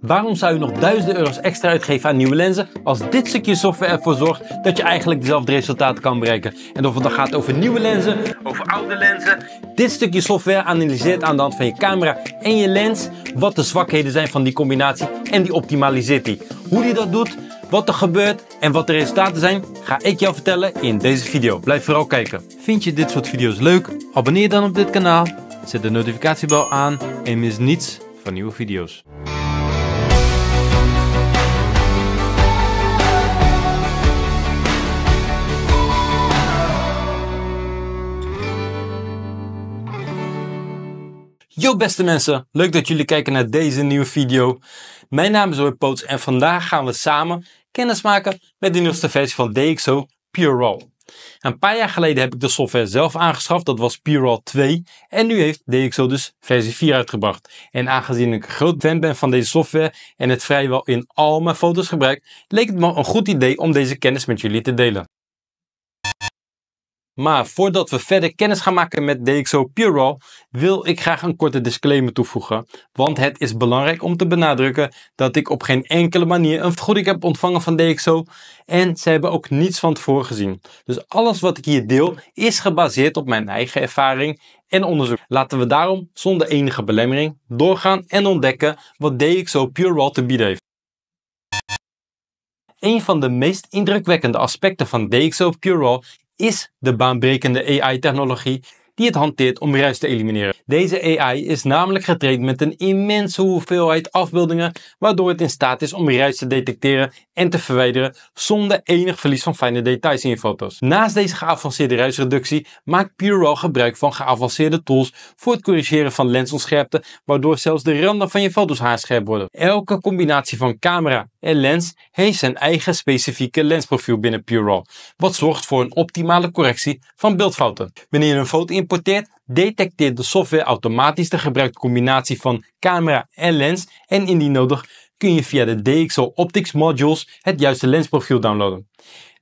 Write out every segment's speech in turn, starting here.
Waarom zou je nog duizenden euro's extra uitgeven aan nieuwe lenzen als dit stukje software ervoor zorgt dat je eigenlijk dezelfde resultaten kan bereiken? En of het dan gaat over nieuwe lenzen, over oude lenzen. Dit stukje software analyseert aan de hand van je camera en je lens wat de zwakheden zijn van die combinatie en die optimaliseert die. Hoe die dat doet, wat er gebeurt en wat de resultaten zijn, ga ik jou vertellen in deze video. Blijf vooral kijken. Vind je dit soort video's leuk? Abonneer dan op dit kanaal, zet de notificatiebel aan en mis niets van nieuwe video's. Yo beste mensen, leuk dat jullie kijken naar deze nieuwe video. Mijn naam is Roy Poots en vandaag gaan we samen kennis maken met de nieuwste versie van DxO PureRaw. Een paar jaar geleden heb ik de software zelf aangeschaft, dat was PureRaw 2. En nu heeft DxO dus versie 4 uitgebracht. En aangezien ik een groot fan ben van deze software en het vrijwel in al mijn foto's gebruik, leek het me een goed idee om deze kennis met jullie te delen. Maar voordat we verder kennis gaan maken met DxO Pure wil ik graag een korte disclaimer toevoegen. Want het is belangrijk om te benadrukken dat ik op geen enkele manier een vergoeding heb ontvangen van DxO. En ze hebben ook niets van tevoren gezien. Dus alles wat ik hier deel is gebaseerd op mijn eigen ervaring en onderzoek. Laten we daarom zonder enige belemmering doorgaan en ontdekken wat DxO Pure te bieden heeft. Een van de meest indrukwekkende aspecten van DxO Pure is de baanbrekende AI-technologie die het hanteert om ruis te elimineren. Deze AI is namelijk getraind met een immense hoeveelheid afbeeldingen, waardoor het in staat is om ruis te detecteren en te verwijderen zonder enig verlies van fijne details in je foto's. Naast deze geavanceerde ruisreductie maakt PureRAW gebruik van geavanceerde tools voor het corrigeren van lensonscherpte, waardoor zelfs de randen van je foto's haarscherp worden. Elke combinatie van camera en lens heeft zijn eigen specifieke lensprofiel binnen PureRAW, wat zorgt voor een optimale correctie van beeldfouten. Wanneer een foto in importeert, detecteert de software automatisch de gebruikte combinatie van camera en lens en indien nodig kun je via de DxO Optics Modules het juiste lensprofiel downloaden.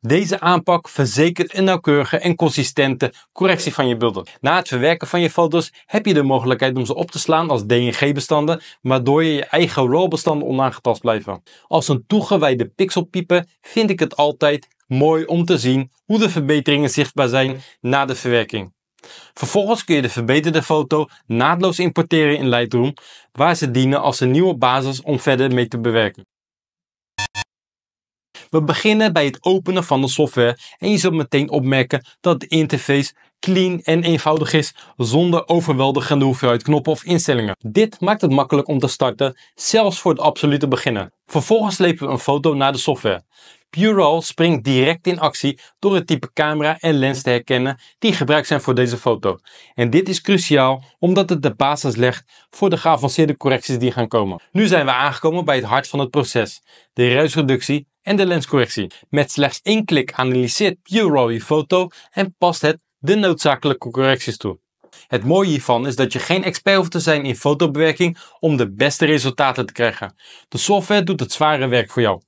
Deze aanpak verzekert een nauwkeurige en consistente correctie van je beelden. Na het verwerken van je foto's heb je de mogelijkheid om ze op te slaan als DNG-bestanden, waardoor je je eigen RAW-bestanden onaangetast blijven. Als een toegewijde pixelpieper vind ik het altijd mooi om te zien hoe de verbeteringen zichtbaar zijn na de verwerking. Vervolgens kun je de verbeterde foto naadloos importeren in Lightroom, waar ze dienen als een nieuwe basis om verder mee te bewerken. We beginnen bij het openen van de software en je zult meteen opmerken dat de interface clean en eenvoudig is zonder overweldigende hoeveelheid knoppen of instellingen. Dit maakt het makkelijk om te starten, zelfs voor het absolute beginnen. Vervolgens slepen we een foto naar de software. Bureau springt direct in actie door het type camera en lens te herkennen die gebruikt zijn voor deze foto. En dit is cruciaal omdat het de basis legt voor de geavanceerde correcties die gaan komen. Nu zijn we aangekomen bij het hart van het proces, de ruisreductie en de lenscorrectie. Met slechts één klik analyseert Bureau je foto en past het de noodzakelijke correcties toe. Het mooie hiervan is dat je geen expert hoeft te zijn in fotobewerking om de beste resultaten te krijgen. De software doet het zware werk voor jou.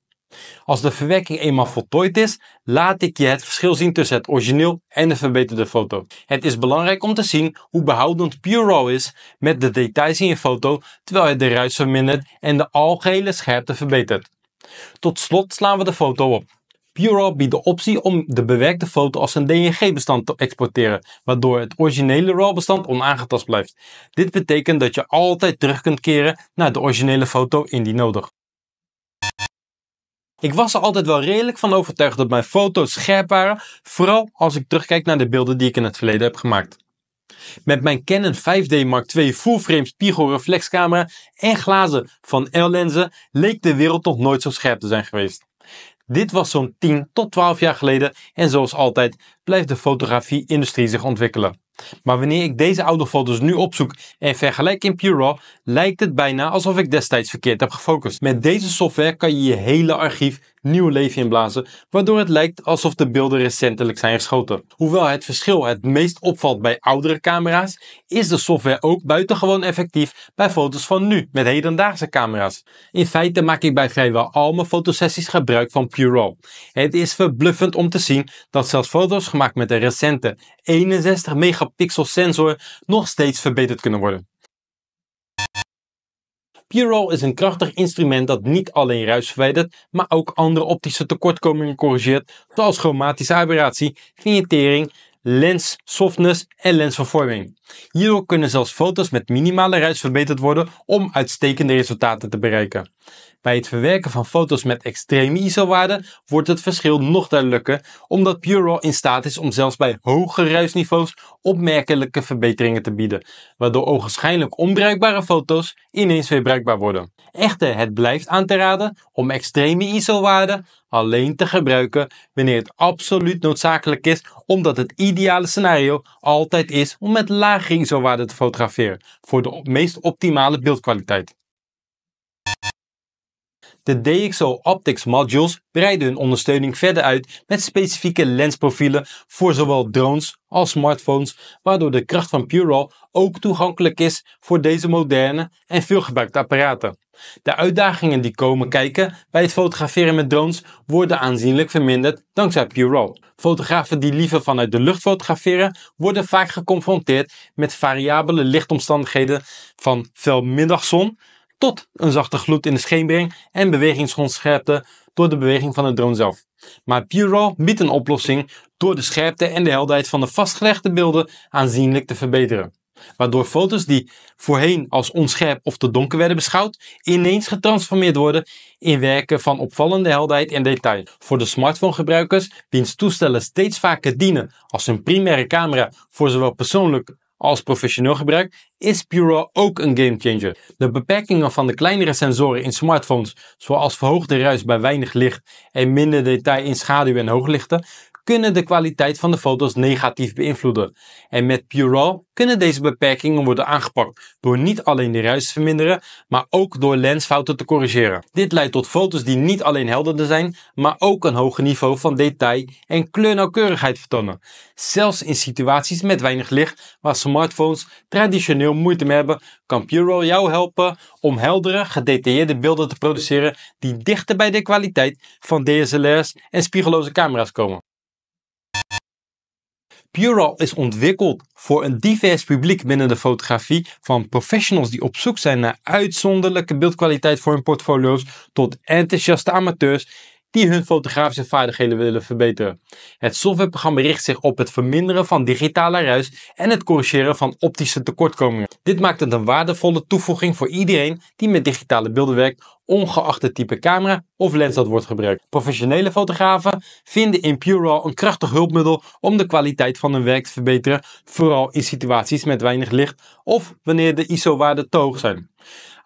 Als de verwerking eenmaal voltooid is, laat ik je het verschil zien tussen het origineel en de verbeterde foto. Het is belangrijk om te zien hoe behoudend Pure Raw is met de details in je foto, terwijl het de ruis vermindert en de algehele scherpte verbetert. Tot slot slaan we de foto op. Pure biedt de optie om de bewerkte foto als een DNG-bestand te exporteren, waardoor het originele RAW-bestand onaangetast blijft. Dit betekent dat je altijd terug kunt keren naar de originele foto indien nodig. Ik was er altijd wel redelijk van overtuigd dat mijn foto's scherp waren, vooral als ik terugkijk naar de beelden die ik in het verleden heb gemaakt. Met mijn Canon 5D Mark II full-frame spiegelreflexcamera en glazen van L-lenzen leek de wereld nog nooit zo scherp te zijn geweest. Dit was zo'n 10 tot 12 jaar geleden en zoals altijd blijft de fotografie-industrie zich ontwikkelen. Maar wanneer ik deze oude folders nu opzoek en vergelijk in Pure lijkt het bijna alsof ik destijds verkeerd heb gefocust. Met deze software kan je je hele archief nieuw leven inblazen, waardoor het lijkt alsof de beelden recentelijk zijn geschoten. Hoewel het verschil het meest opvalt bij oudere camera's, is de software ook buitengewoon effectief bij foto's van nu met hedendaagse camera's. In feite maak ik bij vrijwel al mijn fotosessies gebruik van Raw. Het is verbluffend om te zien dat zelfs foto's gemaakt met een recente 61 megapixel sensor nog steeds verbeterd kunnen worden p is een krachtig instrument dat niet alleen ruis verwijdert, maar ook andere optische tekortkomingen corrigeert, zoals chromatische aberratie, vignettering, lens softness en lensvervorming. Hierdoor kunnen zelfs foto's met minimale ruis verbeterd worden om uitstekende resultaten te bereiken. Bij het verwerken van foto's met extreme ISO-waarden wordt het verschil nog duidelijker, omdat Pure in staat is om zelfs bij hoge ruisniveaus opmerkelijke verbeteringen te bieden, waardoor ogenschijnlijk onbruikbare foto's ineens weer bruikbaar worden. Echter, het blijft aan te raden om extreme ISO-waarden alleen te gebruiken wanneer het absoluut noodzakelijk is, omdat het ideale scenario altijd is om met lage ISO-waarden te fotograferen voor de meest optimale beeldkwaliteit. De DxO Optics modules breiden hun ondersteuning verder uit met specifieke lensprofielen voor zowel drones als smartphones, waardoor de kracht van PureRAW ook toegankelijk is voor deze moderne en veelgebruikte apparaten. De uitdagingen die komen kijken bij het fotograferen met drones worden aanzienlijk verminderd dankzij PureRAW. Fotografen die liever vanuit de lucht fotograferen worden vaak geconfronteerd met variabele lichtomstandigheden van fel middagzon tot een zachte gloed in de scheenbreng en bewegingsgrondscherpte door de beweging van de drone zelf. Maar Bureau biedt een oplossing door de scherpte en de helderheid van de vastgelegde beelden aanzienlijk te verbeteren. Waardoor foto's die voorheen als onscherp of te donker werden beschouwd, ineens getransformeerd worden in werken van opvallende helderheid en detail. Voor de smartphone-gebruikers, wiens toestellen steeds vaker dienen als hun primaire camera voor zowel persoonlijk als professioneel gebruik, is Pure ook een gamechanger. De beperkingen van de kleinere sensoren in smartphones, zoals verhoogde ruis bij weinig licht en minder detail in schaduw en hooglichten, kunnen de kwaliteit van de foto's negatief beïnvloeden. En met Pure PureRAW kunnen deze beperkingen worden aangepakt door niet alleen de ruis te verminderen, maar ook door lensfouten te corrigeren. Dit leidt tot foto's die niet alleen helderder zijn, maar ook een hoger niveau van detail en kleurnauwkeurigheid vertonen. Zelfs in situaties met weinig licht, waar smartphones traditioneel moeite mee hebben, kan Pure PureRAW jou helpen om heldere, gedetailleerde beelden te produceren die dichter bij de kwaliteit van DSLR's en spiegelloze camera's komen. Pural is ontwikkeld voor een divers publiek binnen de fotografie, van professionals die op zoek zijn naar uitzonderlijke beeldkwaliteit voor hun portfolio's tot enthousiaste amateurs die hun fotografische vaardigheden willen verbeteren. Het softwareprogramma richt zich op het verminderen van digitale ruis en het corrigeren van optische tekortkomingen. Dit maakt het een waardevolle toevoeging voor iedereen die met digitale beelden werkt, ongeacht het type camera of lens dat wordt gebruikt. Professionele fotografen vinden in PureRAW een krachtig hulpmiddel om de kwaliteit van hun werk te verbeteren, vooral in situaties met weinig licht of wanneer de ISO-waarden te hoog zijn.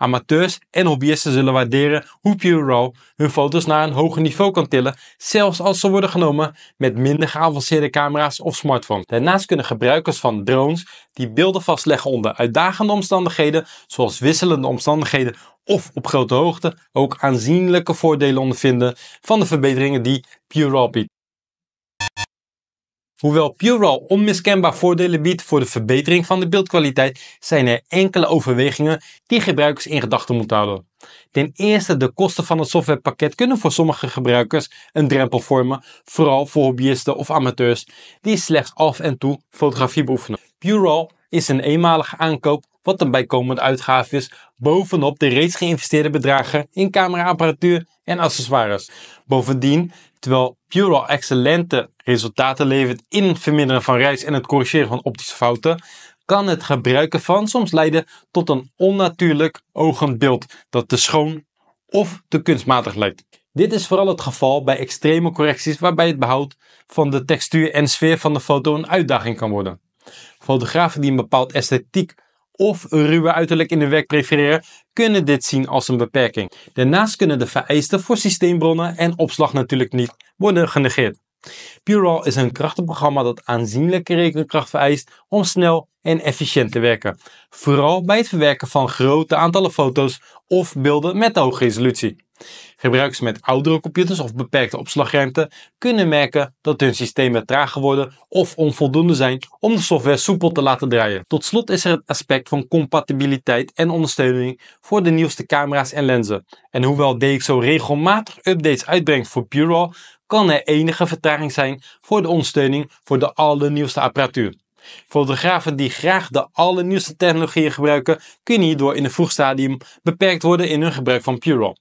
Amateurs en hobbyisten zullen waarderen hoe PureRAW hun foto's naar een hoger niveau kan tillen, zelfs als ze worden genomen met minder geavanceerde camera's of smartphones. Daarnaast kunnen gebruikers van drones die beelden vastleggen onder uitdagende omstandigheden, zoals wisselende omstandigheden of op grote hoogte, ook aanzienlijke voordelen ondervinden van de verbeteringen die PureRAW biedt. Hoewel PureRaw onmiskenbaar voordelen biedt voor de verbetering van de beeldkwaliteit, zijn er enkele overwegingen die gebruikers in gedachten moeten houden. Ten eerste, de kosten van het softwarepakket kunnen voor sommige gebruikers een drempel vormen, vooral voor hobbyisten of amateurs die slechts af en toe fotografie beoefenen. PureRaw is een eenmalige aankoop wat een bijkomende uitgave is bovenop de reeds geïnvesteerde bedragen in cameraapparatuur en accessoires. Bovendien, terwijl Pure excellente resultaten levert in het verminderen van reis en het corrigeren van optische fouten, kan het gebruiken van soms leiden tot een onnatuurlijk oogend beeld dat te schoon of te kunstmatig lijkt. Dit is vooral het geval bij extreme correcties waarbij het behoud van de textuur en sfeer van de foto een uitdaging kan worden. Fotografen die een bepaald esthetiek of ruwe uiterlijk in de werk prefereren, kunnen dit zien als een beperking. Daarnaast kunnen de vereisten voor systeembronnen en opslag natuurlijk niet worden genegeerd. Pural is een krachtenprogramma dat aanzienlijke rekenkracht vereist om snel en efficiënt te werken. Vooral bij het verwerken van grote aantallen foto's of beelden met hoge resolutie. Gebruikers met oudere computers of beperkte opslagruimte kunnen merken dat hun systemen trager worden of onvoldoende zijn om de software soepel te laten draaien. Tot slot is er het aspect van compatibiliteit en ondersteuning voor de nieuwste camera's en lenzen. En hoewel DxO regelmatig updates uitbrengt voor Bureau, kan er enige vertraging zijn voor de ondersteuning voor de allernieuwste apparatuur. Fotografen die graag de allernieuwste technologieën gebruiken, kunnen hierdoor in een vroeg stadium beperkt worden in hun gebruik van Purell.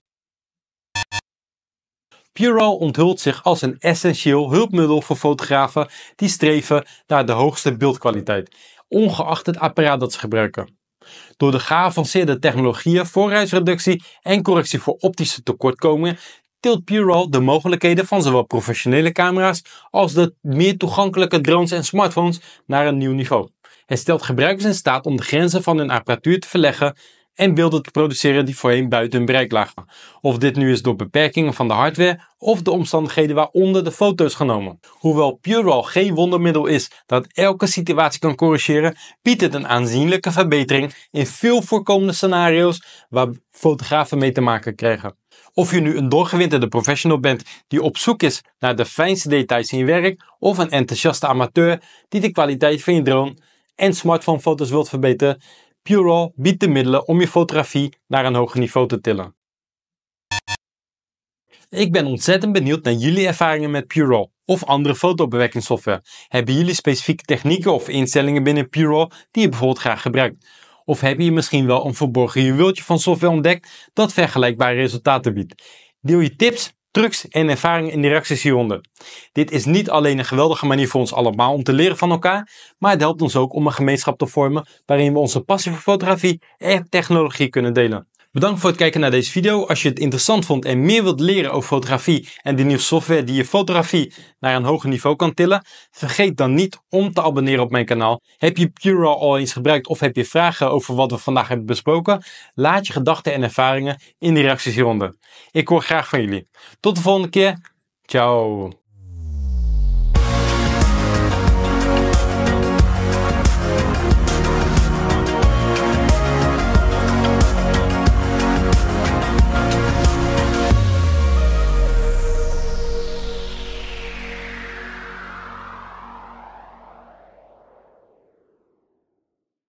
Puro onthult zich als een essentieel hulpmiddel voor fotografen die streven naar de hoogste beeldkwaliteit, ongeacht het apparaat dat ze gebruiken. Door de geavanceerde technologieën voor ruisreductie en correctie voor optische tekortkomingen tilt Puro de mogelijkheden van zowel professionele camera's als de meer toegankelijke drones en smartphones naar een nieuw niveau. Het stelt gebruikers in staat om de grenzen van hun apparatuur te verleggen en beelden te produceren die voorheen buiten hun bereik lagen. Of dit nu is door beperkingen van de hardware of de omstandigheden waaronder de foto's genomen. Hoewel PureRAW geen wondermiddel is dat elke situatie kan corrigeren, biedt het een aanzienlijke verbetering in veel voorkomende scenario's waar fotografen mee te maken krijgen. Of je nu een doorgewinterde professional bent die op zoek is naar de fijnste details in je werk, of een enthousiaste amateur die de kwaliteit van je drone en smartphonefoto's wilt verbeteren, PureRaw biedt de middelen om je fotografie naar een hoger niveau te tillen. Ik ben ontzettend benieuwd naar jullie ervaringen met PureRaw of andere fotobewerkingssoftware. Hebben jullie specifieke technieken of instellingen binnen PureRaw die je bijvoorbeeld graag gebruikt? Of heb je misschien wel een verborgen juweeltje van software ontdekt dat vergelijkbare resultaten biedt? Deel je tips trucs en ervaringen in de reacties hieronder. Dit is niet alleen een geweldige manier voor ons allemaal om te leren van elkaar, maar het helpt ons ook om een gemeenschap te vormen waarin we onze passie voor fotografie en technologie kunnen delen. Bedankt voor het kijken naar deze video. Als je het interessant vond en meer wilt leren over fotografie en de nieuwe software die je fotografie naar een hoger niveau kan tillen, vergeet dan niet om te abonneren op mijn kanaal. Heb je Pure al eens gebruikt of heb je vragen over wat we vandaag hebben besproken? Laat je gedachten en ervaringen in de reacties hieronder. Ik hoor graag van jullie. Tot de volgende keer. Ciao.